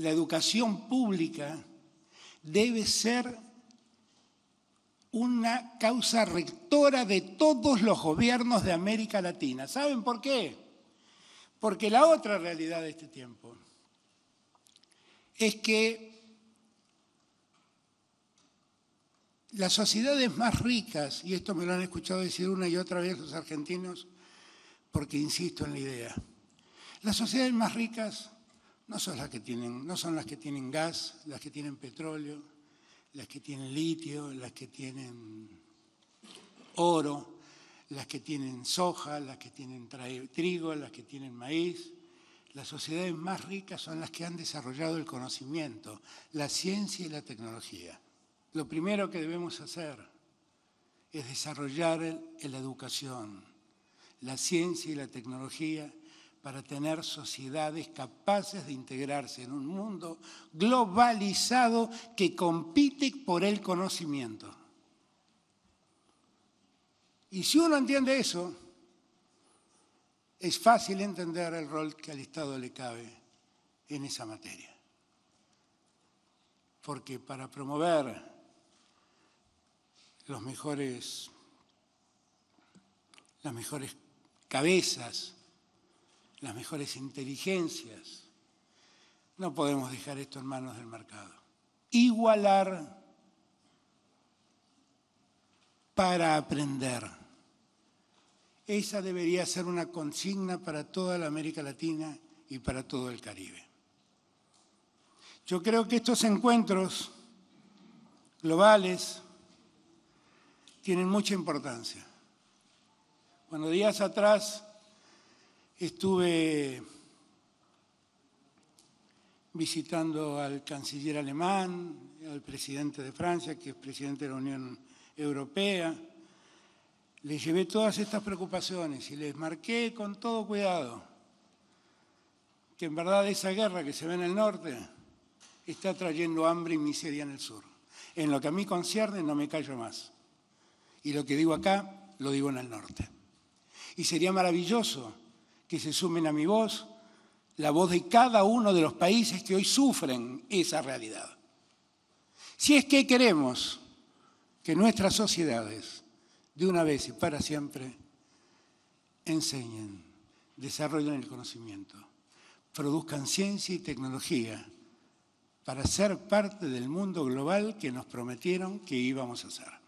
la educación pública debe ser una causa rectora de todos los gobiernos de América Latina. ¿Saben por qué? Porque la otra realidad de este tiempo es que las sociedades más ricas, y esto me lo han escuchado decir una y otra vez los argentinos, porque insisto en la idea, las sociedades más ricas no son las que tienen, no son las que tienen gas, las que tienen petróleo, las que tienen litio, las que tienen oro, las que tienen soja, las que tienen trigo, las que tienen maíz. Las sociedades más ricas son las que han desarrollado el conocimiento, la ciencia y la tecnología. Lo primero que debemos hacer es desarrollar la educación, la ciencia y la tecnología para tener sociedades capaces de integrarse en un mundo globalizado que compite por el conocimiento. Y si uno entiende eso, es fácil entender el rol que al Estado le cabe en esa materia. Porque para promover mejores, las mejores cabezas, las mejores inteligencias. No podemos dejar esto en manos del mercado. Igualar para aprender. Esa debería ser una consigna para toda la América Latina y para todo el Caribe. Yo creo que estos encuentros globales tienen mucha importancia. Cuando días atrás Estuve visitando al canciller alemán, al presidente de Francia, que es presidente de la Unión Europea. Les llevé todas estas preocupaciones y les marqué con todo cuidado que en verdad esa guerra que se ve en el norte está trayendo hambre y miseria en el sur. En lo que a mí concierne no me callo más. Y lo que digo acá, lo digo en el norte. Y sería maravilloso que se sumen a mi voz, la voz de cada uno de los países que hoy sufren esa realidad. Si es que queremos que nuestras sociedades, de una vez y para siempre, enseñen, desarrollen el conocimiento, produzcan ciencia y tecnología para ser parte del mundo global que nos prometieron que íbamos a ser.